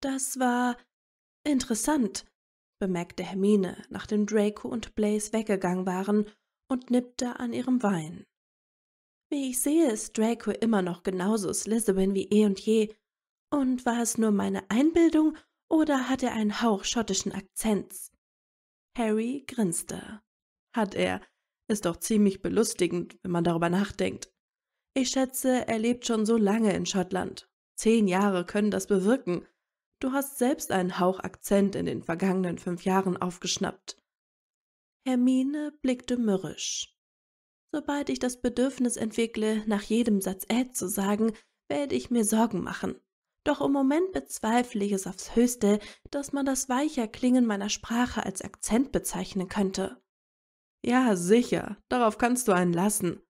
Das war interessant, bemerkte Hermine, nachdem Draco und Blaze weggegangen waren und nippte an ihrem Wein. Wie ich sehe, ist Draco immer noch genauso Slytherin wie eh und je. Und war es nur meine Einbildung oder hat er einen Hauch schottischen Akzents? Harry grinste. Hat er. Ist doch ziemlich belustigend, wenn man darüber nachdenkt. Ich schätze, er lebt schon so lange in Schottland. Zehn Jahre können das bewirken. Du hast selbst einen Hauch Akzent in den vergangenen fünf Jahren aufgeschnappt. Hermine blickte mürrisch. Sobald ich das Bedürfnis entwickle, nach jedem Satz Ed zu sagen, werde ich mir Sorgen machen. Doch im Moment bezweifle ich es aufs höchste, dass man das weicher Klingen meiner Sprache als Akzent bezeichnen könnte. Ja, sicher, darauf kannst du einen lassen,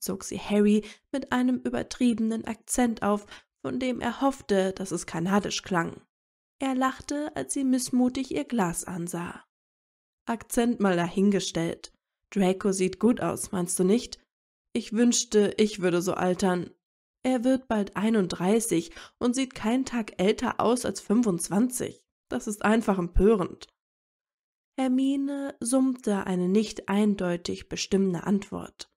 zog sie Harry mit einem übertriebenen Akzent auf, von dem er hoffte, dass es kanadisch klang. Er lachte, als sie missmutig ihr Glas ansah. Akzent mal dahingestellt. Draco sieht gut aus, meinst du nicht? Ich wünschte, ich würde so altern. Er wird bald 31 und sieht keinen Tag älter aus als 25. Das ist einfach empörend. Hermine summte eine nicht eindeutig bestimmende Antwort.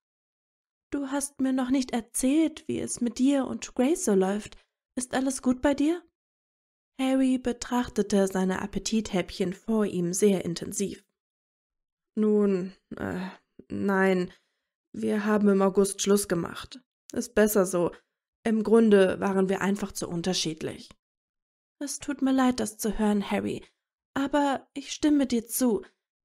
Du hast mir noch nicht erzählt, wie es mit dir und Grace so läuft. Ist alles gut bei dir? Harry betrachtete seine Appetithäppchen vor ihm sehr intensiv. Nun, äh, nein, wir haben im August Schluss gemacht. Ist besser so. Im Grunde waren wir einfach zu unterschiedlich. Es tut mir leid, das zu hören, Harry, aber ich stimme dir zu.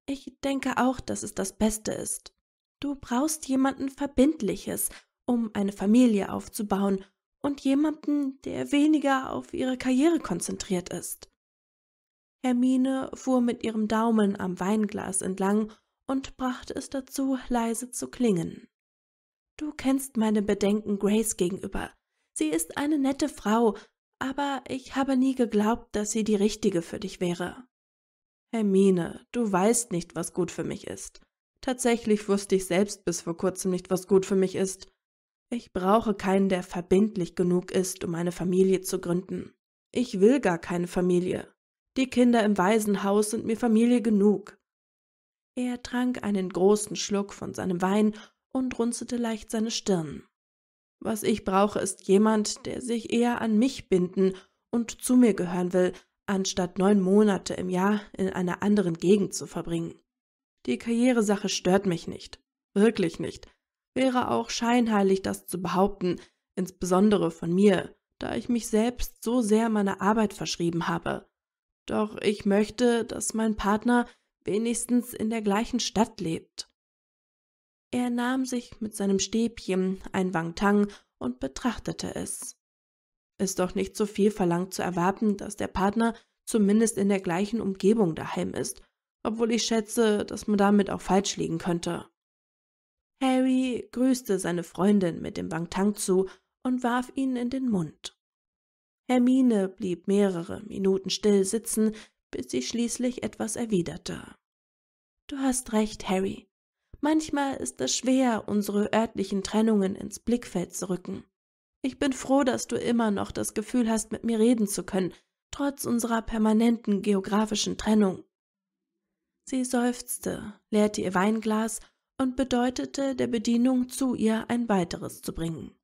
Ich denke auch, dass es das Beste ist. Du brauchst jemanden Verbindliches, um eine Familie aufzubauen und jemanden, der weniger auf ihre Karriere konzentriert ist. Hermine fuhr mit ihrem Daumen am Weinglas entlang und brachte es dazu, leise zu klingen. Du kennst meine Bedenken Grace gegenüber. Sie ist eine nette Frau, aber ich habe nie geglaubt, dass sie die richtige für dich wäre. Hermine, du weißt nicht, was gut für mich ist. Tatsächlich wusste ich selbst bis vor kurzem nicht, was gut für mich ist. Ich brauche keinen, der verbindlich genug ist, um eine Familie zu gründen. Ich will gar keine Familie. Die Kinder im Waisenhaus sind mir Familie genug. Er trank einen großen Schluck von seinem Wein und runzelte leicht seine Stirn. Was ich brauche, ist jemand, der sich eher an mich binden und zu mir gehören will, anstatt neun Monate im Jahr in einer anderen Gegend zu verbringen. Die Karrieresache stört mich nicht. Wirklich nicht wäre auch scheinheilig, das zu behaupten, insbesondere von mir, da ich mich selbst so sehr meiner Arbeit verschrieben habe. Doch ich möchte, dass mein Partner wenigstens in der gleichen Stadt lebt. Er nahm sich mit seinem Stäbchen ein Wangtang und betrachtete es. Ist doch nicht so viel verlangt zu erwarten, dass der Partner zumindest in der gleichen Umgebung daheim ist, obwohl ich schätze, dass man damit auch falsch liegen könnte. Harry grüßte seine Freundin mit dem Wangtang zu und warf ihn in den Mund. Hermine blieb mehrere Minuten still sitzen, bis sie schließlich etwas erwiderte. Du hast recht, Harry. Manchmal ist es schwer, unsere örtlichen Trennungen ins Blickfeld zu rücken. Ich bin froh, dass du immer noch das Gefühl hast, mit mir reden zu können, trotz unserer permanenten geografischen Trennung. Sie seufzte, leerte ihr Weinglas und bedeutete der Bedienung zu ihr ein weiteres zu bringen.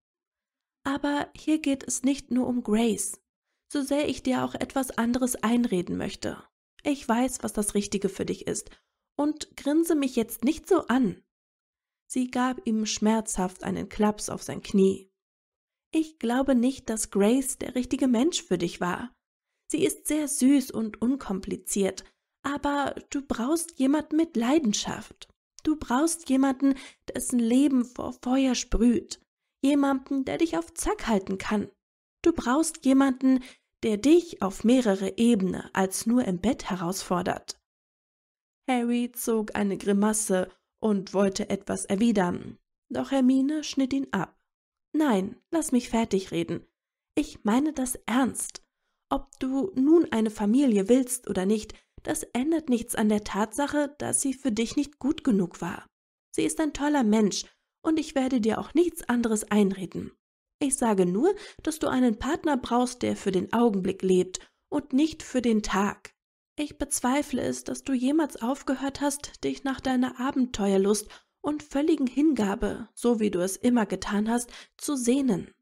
Aber hier geht es nicht nur um Grace, so sehr ich dir auch etwas anderes einreden möchte. Ich weiß, was das Richtige für dich ist, und grinse mich jetzt nicht so an. Sie gab ihm schmerzhaft einen Klaps auf sein Knie. Ich glaube nicht, dass Grace der richtige Mensch für dich war. Sie ist sehr süß und unkompliziert, aber du brauchst jemand mit Leidenschaft brauchst jemanden, dessen Leben vor Feuer sprüht. Jemanden, der dich auf Zack halten kann. Du brauchst jemanden, der dich auf mehrere Ebene als nur im Bett herausfordert. Harry zog eine Grimasse und wollte etwas erwidern, doch Hermine schnitt ihn ab. Nein, lass mich fertig reden. Ich meine das ernst. Ob du nun eine Familie willst oder nicht, das ändert nichts an der Tatsache, dass sie für dich nicht gut genug war. Sie ist ein toller Mensch und ich werde dir auch nichts anderes einreden. Ich sage nur, dass du einen Partner brauchst, der für den Augenblick lebt und nicht für den Tag. Ich bezweifle es, dass du jemals aufgehört hast, dich nach deiner Abenteuerlust und völligen Hingabe, so wie du es immer getan hast, zu sehnen.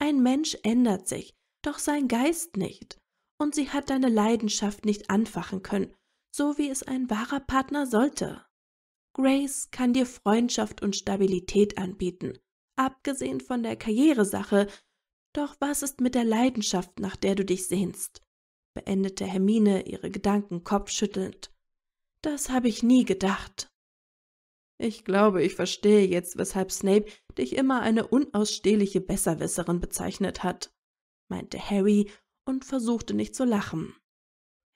Ein Mensch ändert sich, doch sein Geist nicht und sie hat deine Leidenschaft nicht anfachen können, so wie es ein wahrer Partner sollte. Grace kann dir Freundschaft und Stabilität anbieten, abgesehen von der Karrieresache, doch was ist mit der Leidenschaft, nach der du dich sehnst? beendete Hermine ihre Gedanken kopfschüttelnd. Das habe ich nie gedacht. Ich glaube, ich verstehe jetzt, weshalb Snape dich immer eine unausstehliche Besserwisserin bezeichnet hat, meinte Harry und versuchte nicht zu lachen.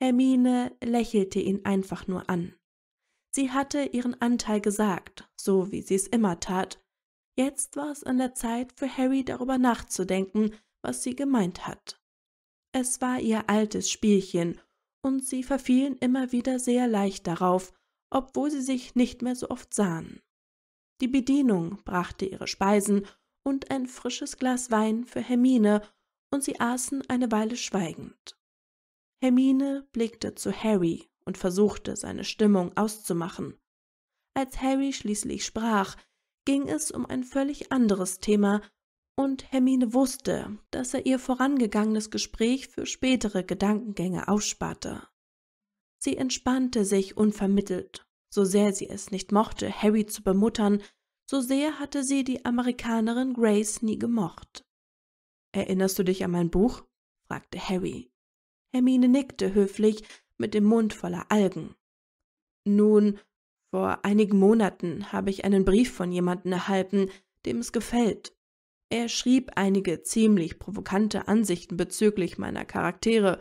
Hermine lächelte ihn einfach nur an. Sie hatte ihren Anteil gesagt, so wie sie es immer tat. Jetzt war es an der Zeit für Harry darüber nachzudenken, was sie gemeint hat. Es war ihr altes Spielchen, und sie verfielen immer wieder sehr leicht darauf, obwohl sie sich nicht mehr so oft sahen. Die Bedienung brachte ihre Speisen und ein frisches Glas Wein für Hermine und sie aßen eine Weile schweigend. Hermine blickte zu Harry und versuchte, seine Stimmung auszumachen. Als Harry schließlich sprach, ging es um ein völlig anderes Thema, und Hermine wusste, dass er ihr vorangegangenes Gespräch für spätere Gedankengänge aussparte. Sie entspannte sich unvermittelt, so sehr sie es nicht mochte, Harry zu bemuttern, so sehr hatte sie die Amerikanerin Grace nie gemocht. Erinnerst du dich an mein Buch? fragte Harry. Hermine nickte höflich mit dem Mund voller Algen. Nun, vor einigen Monaten habe ich einen Brief von jemandem erhalten, dem es gefällt. Er schrieb einige ziemlich provokante Ansichten bezüglich meiner Charaktere,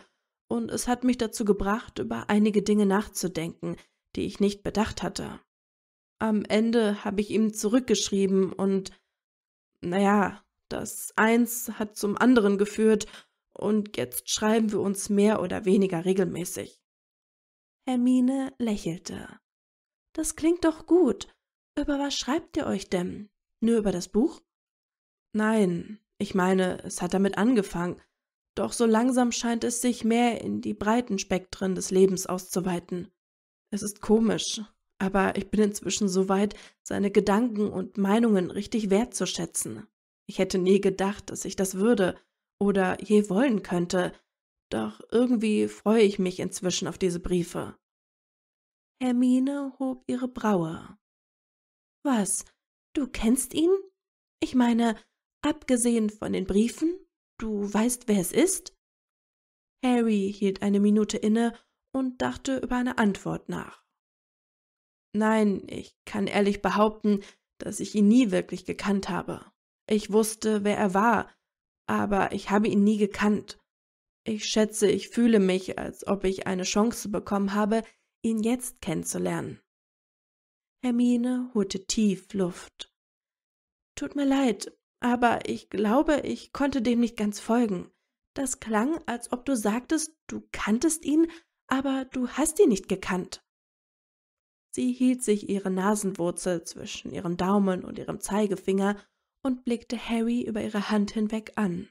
und es hat mich dazu gebracht, über einige Dinge nachzudenken, die ich nicht bedacht hatte. Am Ende habe ich ihm zurückgeschrieben und, naja, das eins hat zum anderen geführt und jetzt schreiben wir uns mehr oder weniger regelmäßig. Hermine lächelte. Das klingt doch gut. Über was schreibt ihr euch denn? Nur über das Buch? Nein, ich meine, es hat damit angefangen. Doch so langsam scheint es sich mehr in die breiten Spektren des Lebens auszuweiten. Es ist komisch, aber ich bin inzwischen so weit, seine Gedanken und Meinungen richtig wertzuschätzen. Ich hätte nie gedacht, dass ich das würde oder je wollen könnte, doch irgendwie freue ich mich inzwischen auf diese Briefe. Hermine hob ihre Braue. Was? Du kennst ihn? Ich meine, abgesehen von den Briefen, du weißt, wer es ist? Harry hielt eine Minute inne und dachte über eine Antwort nach. Nein, ich kann ehrlich behaupten, dass ich ihn nie wirklich gekannt habe. Ich wusste, wer er war, aber ich habe ihn nie gekannt. Ich schätze, ich fühle mich, als ob ich eine Chance bekommen habe, ihn jetzt kennenzulernen. Hermine holte tief Luft. Tut mir leid, aber ich glaube, ich konnte dem nicht ganz folgen. Das klang, als ob du sagtest, du kanntest ihn, aber du hast ihn nicht gekannt. Sie hielt sich ihre Nasenwurzel zwischen ihrem Daumen und ihrem Zeigefinger und blickte Harry über ihre Hand hinweg an.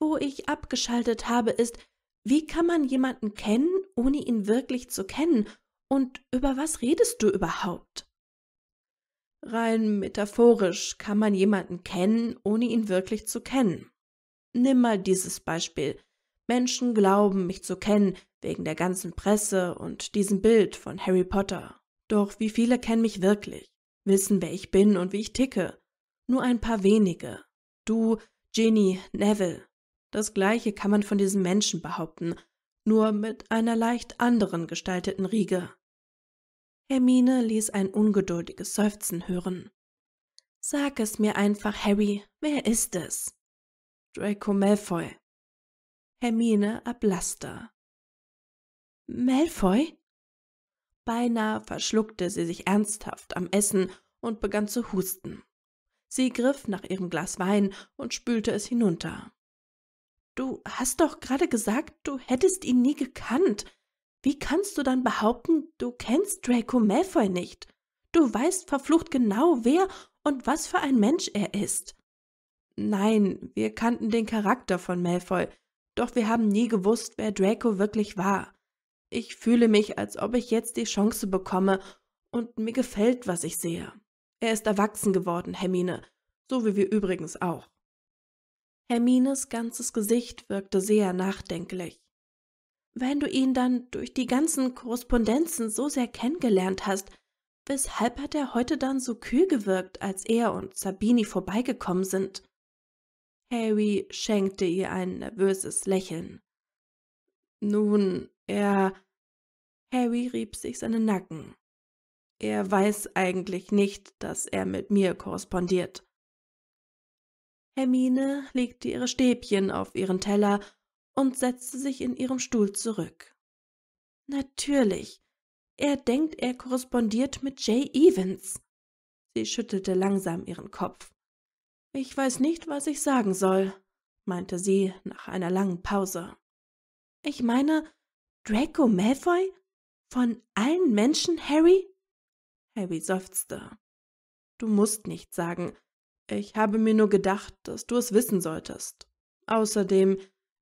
Wo ich abgeschaltet habe, ist, wie kann man jemanden kennen, ohne ihn wirklich zu kennen? Und über was redest du überhaupt? Rein metaphorisch kann man jemanden kennen, ohne ihn wirklich zu kennen. Nimm mal dieses Beispiel. Menschen glauben, mich zu kennen, wegen der ganzen Presse und diesem Bild von Harry Potter. Doch wie viele kennen mich wirklich, wissen, wer ich bin und wie ich ticke? Nur ein paar wenige. Du, Jenny, Neville. Das gleiche kann man von diesen Menschen behaupten, nur mit einer leicht anderen gestalteten Riege. Hermine ließ ein ungeduldiges Seufzen hören. Sag es mir einfach, Harry, wer ist es? Draco Malfoy. Hermine erblasste. Malfoy? Beinahe verschluckte sie sich ernsthaft am Essen und begann zu husten. Sie griff nach ihrem Glas Wein und spülte es hinunter. Du hast doch gerade gesagt, du hättest ihn nie gekannt. Wie kannst du dann behaupten, du kennst Draco Malfoy nicht? Du weißt verflucht genau, wer und was für ein Mensch er ist. Nein, wir kannten den Charakter von Malfoy, doch wir haben nie gewusst, wer Draco wirklich war. Ich fühle mich, als ob ich jetzt die Chance bekomme, und mir gefällt, was ich sehe. Er ist erwachsen geworden, Hermine, so wie wir übrigens auch. Hermines ganzes Gesicht wirkte sehr nachdenklich. Wenn du ihn dann durch die ganzen Korrespondenzen so sehr kennengelernt hast, weshalb hat er heute dann so kühl gewirkt, als er und Sabini vorbeigekommen sind? Harry schenkte ihr ein nervöses Lächeln. Nun, er. Harry rieb sich seinen Nacken. Er weiß eigentlich nicht, dass er mit mir korrespondiert. Hermine legte ihre Stäbchen auf ihren Teller und setzte sich in ihren Stuhl zurück. Natürlich. Er denkt, er korrespondiert mit Jay Evans. Sie schüttelte langsam ihren Kopf. Ich weiß nicht, was ich sagen soll, meinte sie nach einer langen Pause. Ich meine, Draco Malfoy? Von allen Menschen, Harry? Heavy seufzte. Du musst nicht sagen, ich habe mir nur gedacht, dass du es wissen solltest. Außerdem,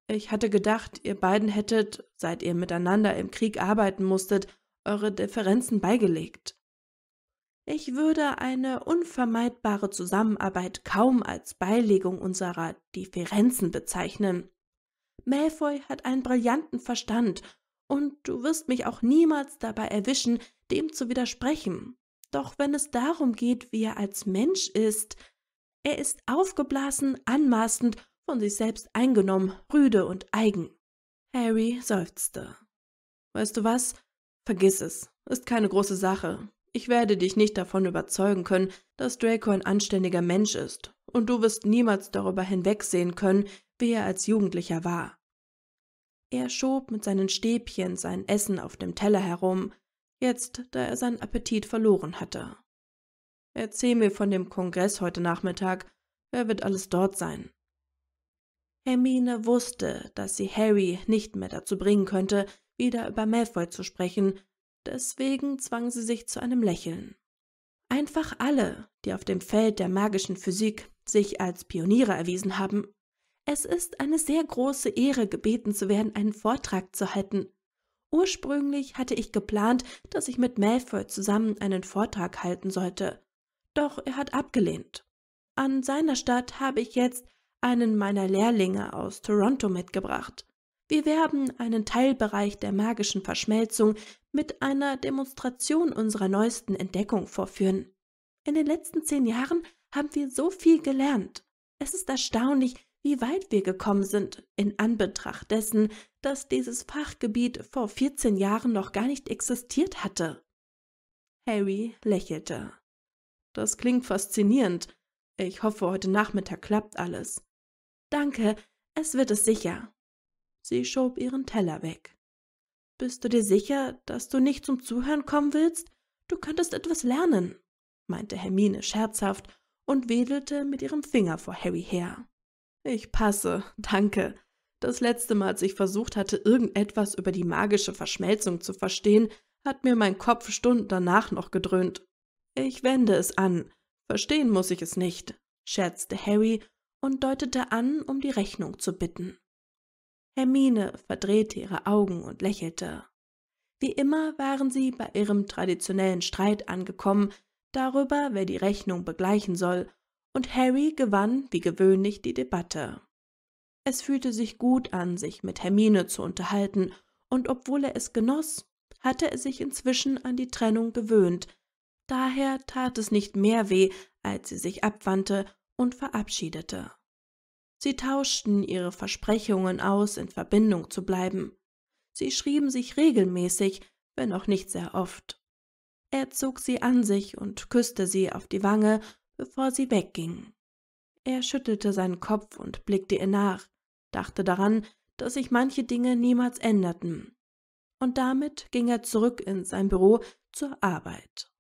ich hatte gedacht, ihr beiden hättet, seit ihr miteinander im Krieg arbeiten musstet, eure Differenzen beigelegt. Ich würde eine unvermeidbare Zusammenarbeit kaum als Beilegung unserer Differenzen bezeichnen. Malfoy hat einen brillanten Verstand, und du wirst mich auch niemals dabei erwischen, dem zu widersprechen. Doch wenn es darum geht, wie er als Mensch ist, er ist aufgeblasen, anmaßend, von sich selbst eingenommen, rüde und eigen. Harry seufzte. Weißt du was? Vergiss es. Ist keine große Sache. Ich werde dich nicht davon überzeugen können, dass Draco ein anständiger Mensch ist, und du wirst niemals darüber hinwegsehen können, wie er als Jugendlicher war. Er schob mit seinen Stäbchen sein Essen auf dem Teller herum, jetzt da er seinen Appetit verloren hatte. Erzähl mir von dem Kongress heute Nachmittag, wer wird alles dort sein? Hermine wusste, dass sie Harry nicht mehr dazu bringen könnte, wieder über Malfoy zu sprechen, deswegen zwang sie sich zu einem Lächeln. Einfach alle, die auf dem Feld der magischen Physik sich als Pioniere erwiesen haben. Es ist eine sehr große Ehre, gebeten zu werden, einen Vortrag zu halten. Ursprünglich hatte ich geplant, dass ich mit Malfoy zusammen einen Vortrag halten sollte. Doch er hat abgelehnt. An seiner Stadt habe ich jetzt einen meiner Lehrlinge aus Toronto mitgebracht. Wir werden einen Teilbereich der magischen Verschmelzung mit einer Demonstration unserer neuesten Entdeckung vorführen. In den letzten zehn Jahren haben wir so viel gelernt. Es ist erstaunlich, wie weit wir gekommen sind in Anbetracht dessen, dass dieses Fachgebiet vor 14 Jahren noch gar nicht existiert hatte. Harry lächelte. Das klingt faszinierend. Ich hoffe, heute Nachmittag klappt alles. Danke, es wird es sicher. Sie schob ihren Teller weg. Bist du dir sicher, dass du nicht zum Zuhören kommen willst? Du könntest etwas lernen, meinte Hermine scherzhaft und wedelte mit ihrem Finger vor Harry her. Ich passe, danke. Das letzte Mal, als ich versucht hatte, irgendetwas über die magische Verschmelzung zu verstehen, hat mir mein Kopf Stunden danach noch gedröhnt. Ich wende es an. Verstehen muss ich es nicht, scherzte Harry und deutete an, um die Rechnung zu bitten. Hermine verdrehte ihre Augen und lächelte. Wie immer waren sie bei ihrem traditionellen Streit angekommen darüber, wer die Rechnung begleichen soll und Harry gewann wie gewöhnlich die Debatte. Es fühlte sich gut an, sich mit Hermine zu unterhalten, und obwohl er es genoss, hatte er sich inzwischen an die Trennung gewöhnt, daher tat es nicht mehr weh, als sie sich abwandte und verabschiedete. Sie tauschten ihre Versprechungen aus, in Verbindung zu bleiben. Sie schrieben sich regelmäßig, wenn auch nicht sehr oft. Er zog sie an sich und küsste sie auf die Wange bevor sie wegging. Er schüttelte seinen Kopf und blickte ihr nach, dachte daran, dass sich manche Dinge niemals änderten. Und damit ging er zurück in sein Büro zur Arbeit.